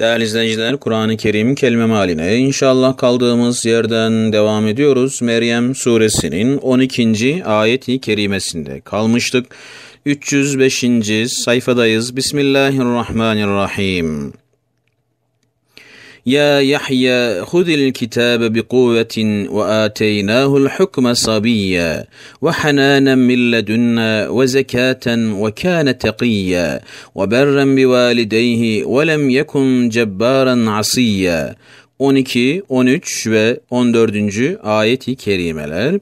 Değerli izleyiciler, Kur'an-ı Kerim kelime haline inşallah kaldığımız yerden devam ediyoruz. Meryem suresinin 12. ayeti kerimesinde kalmıştık. 305. sayfadayız. Bismillahirrahmanirrahim. يا يحيى خذ الكتاب بقوة وآتيناه الحكم صبيا وحنانا من لدنا وزكاة وكان تقيا وبرا بوالديه ولم يكن جبارا عصيا 12, 13 ve 14. ayeti kerimeler.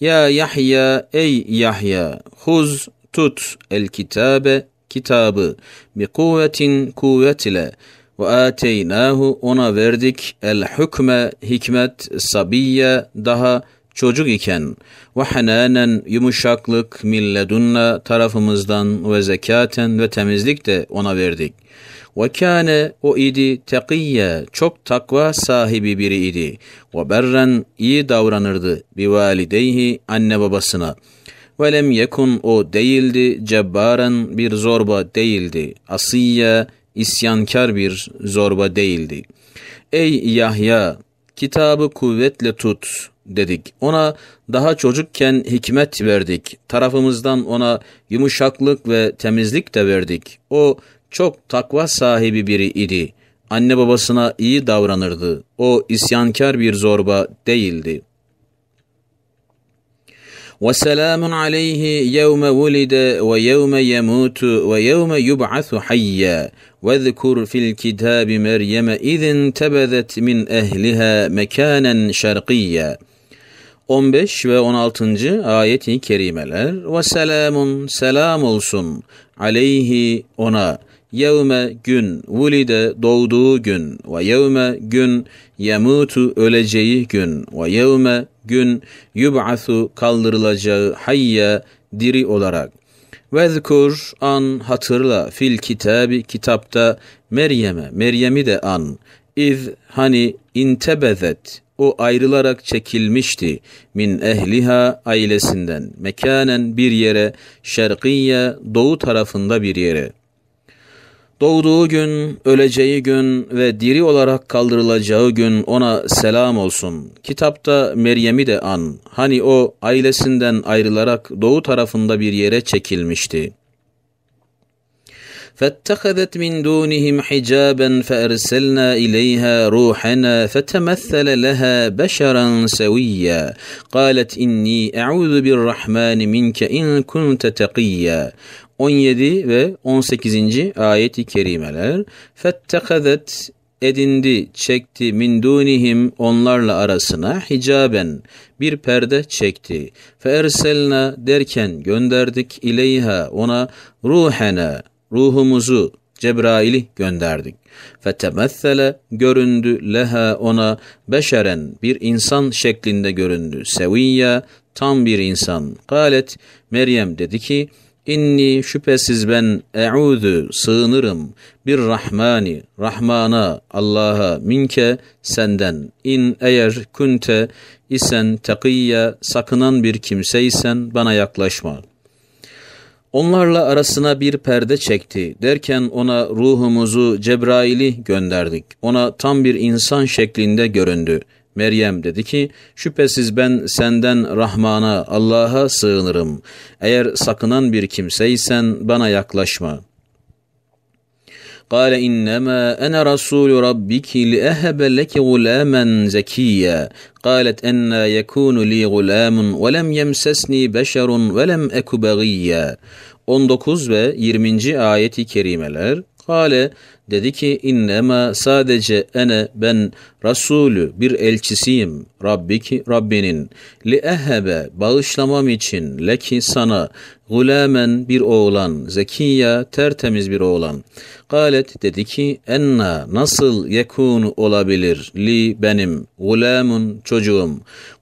Ya Yahya ey Yahya huz tut el kitabe kitabı bi kuvvetin kuvvet ile ve ateynahu ona verdik el hükme hikmet sabiye daha çocuk iken ve hananen yumuşaklık milledunna tarafımızdan ve zekaten ve temizlik de ona verdik. Ve kâne o idi tekiyye çok takva sahibi biri idi. Ve berren iyi davranırdı bi bivalideyhi anne babasına. Ve lem yekun o değildi cebbaren bir zorba değildi. Asiyye isyankar bir zorba değildi. Ey Yahya kitabı kuvvetle tut dedik. Ona daha çocukken hikmet verdik. Tarafımızdan ona yumuşaklık ve temizlik de verdik. O çok takva sahibi biri idi. Anne babasına iyi davranırdı. O isyankar bir zorba değildi. وسلام عليه يوم ولد ويوم يموت ويوم يبعث حيا واذكر في الكتاب مريم إذ انتبذت من أهلها مكانا شرقيا 15 ve 16. ayeti kerimeler ve selamun selam olsun aleyhi ona yevme gün vulide doğduğu gün ve yevme gün yemutu öleceği gün ve yevme gün yub'asu kaldırılacağı hayye diri olarak. Vezkur an hatırla fil kitabı kitapta Meryem'e Meryem'i de an. İz hani intebezet o ayrılarak çekilmişti min ehliha ailesinden mekanen bir yere şerkiye doğu tarafında bir yere.'' Doğduğu gün, öleceği gün ve diri olarak kaldırılacağı gün ona selam olsun. Kitapta Meryem'i de an. Hani o ailesinden ayrılarak doğu tarafında bir yere çekilmişti. فاتخذت مِنْ دونهم حجابا فارسلنا اليها روحنا فَتَمَثَّلَ لَهَا بَشَرًا سويا قَالَتْ اني اعوذ بالرحمن مِنْكَ ان كُنْتَ تقيا 17 ve 18. ayet-i kerimeler fettehazet edindi, çekti min dunihim onlarla arasına hicaben bir perde çekti. Fe erselna derken gönderdik ileyha ona ruhena ruhumuzu Cebrail'i gönderdik. Fetemethele göründü leha ona beşeren bir insan şeklinde göründü. Seviyya tam bir insan. Galet Meryem dedi ki İnni şüphesiz ben e'udü sığınırım bir rahmani rahmana Allah'a minke senden in eğer kunte isen takiyya sakınan bir kimseysen bana yaklaşma. Onlarla arasına bir perde çekti derken ona ruhumuzu Cebrail'i gönderdik. Ona tam bir insan şeklinde göründü.'' Meryem dedi ki, şüphesiz ben senden Rahman'a, Allah'a sığınırım. Eğer sakınan bir kimseysen bana yaklaşma.'' قال إنما أنا رسول ربك لأهب لك غلاما زكيا قالت أنا يكون لي غلام ولم يمسسني بشر ولم أك 19 ve 20. ayeti kerimeler Kale Dedi ki innema sadece ene ben Resulü bir elçisiyim Rabbiki Rabbinin li ehebe bağışlamam için leki sana gulamen bir oğlan zekiya tertemiz bir oğlan. Galet dedi ki enna nasıl yekun olabilir li benim gulamun çocuğum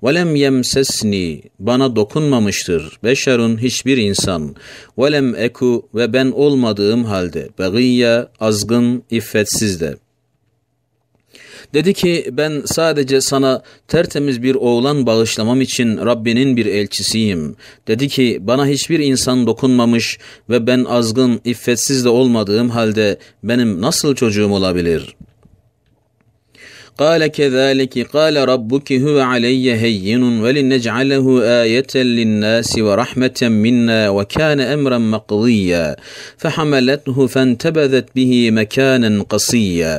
Velem lem yemsesni bana dokunmamıştır beşerun hiçbir insan Velem eku ve ben olmadığım halde begiya azgın hem iffetsiz de. Dedi ki ben sadece sana tertemiz bir oğlan bağışlamam için Rabbinin bir elçisiyim. Dedi ki bana hiçbir insan dokunmamış ve ben azgın, iffetsiz de olmadığım halde benim nasıl çocuğum olabilir?'' قال كذلك قال ربك هو علي هين ولنجعله آية للناس ورحمة منا وكان أمرا مقضيا فحملته فانتبذت به مكانا قصيا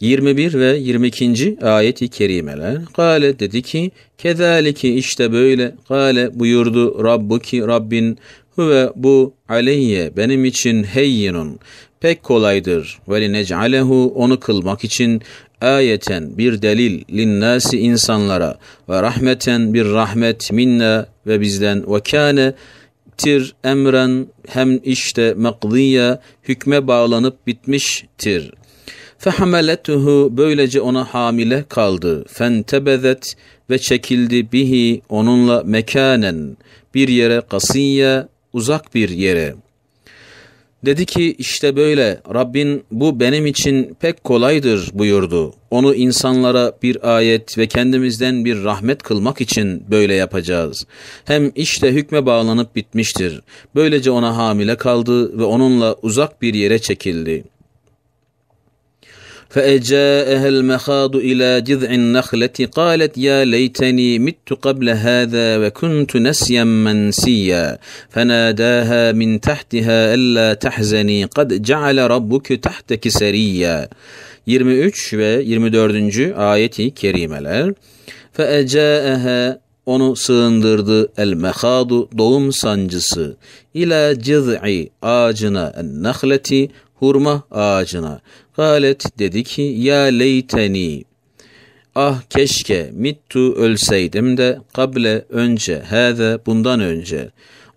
21 ve 22. ayet-i kerimeler. Kale dedi ki, kezaliki işte böyle. Kale buyurdu Rabbuki Rabbin huve bu aleyye benim için heyyinun pek kolaydır. Ve necalehu onu kılmak için ayeten bir delil linnâsi insanlara ve rahmeten bir rahmet minna ve bizden ve kâne tir emren hem işte makdiye hükme bağlanıp bitmiştir. Fehamalethu böylece ona hamile kaldı. Fentebezet ve çekildi bihi onunla mekanen bir yere kasiye uzak bir yere.'' Dedi ki işte böyle Rabbin bu benim için pek kolaydır buyurdu. Onu insanlara bir ayet ve kendimizden bir rahmet kılmak için böyle yapacağız. Hem işte hükme bağlanıp bitmiştir. Böylece ona hamile kaldı ve onunla uzak bir yere çekildi.'' فأجاءها المخاض إلى جذع النخلة قالت يا ليتني مت قبل هذا وكنت نسيا منسيا فناداها من تحتها ألا تحزني قد جعل ربك تحتك سريا 23 ve 24. ayeti kerimeler. فَاَجَاءَهَا onu sığındırdı el mehadu doğum sancısı ila ciz'i ağacına en nahleti hurma ağacına. Galet dedi ki ya leyteni Ah keşke mittu ölseydim de kable önce hâze bundan önce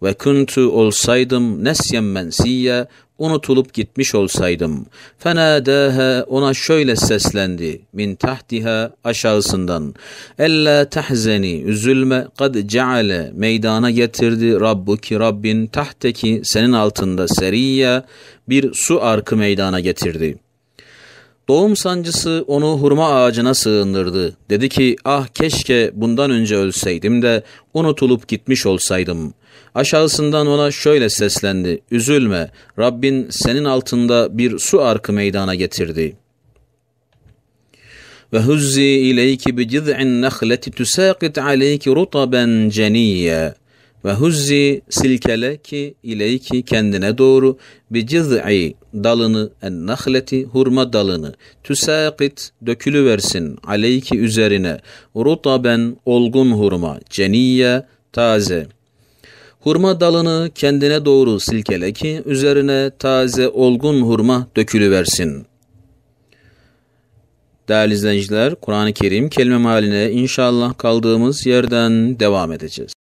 ve kuntu olsaydım nesyen mensiyye unutulup gitmiş olsaydım. Fenâdâhe ona şöyle seslendi. Min tahtiha aşağısından. Ella tahzeni üzülme kad ceale meydana getirdi Rabbuki Rabbin tahteki senin altında seriye bir su arkı meydana getirdi.'' Doğum sancısı onu hurma ağacına sığındırdı. Dedi ki ah keşke bundan önce ölseydim de unutulup gitmiş olsaydım. Aşağısından ona şöyle seslendi. Üzülme Rabbin senin altında bir su arkı meydana getirdi. Ve huzzi ileyki bi ciz'in nehleti tüsakit aleyki rutaben ceniyye. Ve huzzi silkele ki ileyki kendine doğru bi ciz'i dalını en nahleti hurma dalını dökülü versin. aleyki üzerine rutaben olgun hurma ceniye taze.'' Hurma dalını kendine doğru silkele ki üzerine taze olgun hurma dökülüversin. Değerli izleyiciler, Kur'an-ı Kerim kelime mahaline inşallah kaldığımız yerden devam edeceğiz.